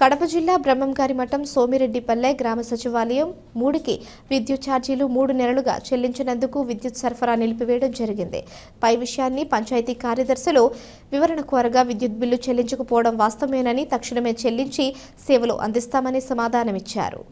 కడప జిల్లా బ్రహ్మంగారి మఠం సోమిరెడ్డిపల్లె గ్రామ సచివాలయం మూడుకి విద్యుత్ ఛార్జీలు మూడు నెలలుగా చెల్లించినందుకు విద్యుత్ సరఫరా నిలిపివేయడం జరిగింది పై విషయాన్ని పంచాయతీ కార్యదర్శులు వివరణ కోరగా విద్యుత్ బిల్లు చెల్లించకపోవడం వాస్తవమేనని తక్షణమే చెల్లించి సేవలు అందిస్తామని సమాధానమిచ్చారు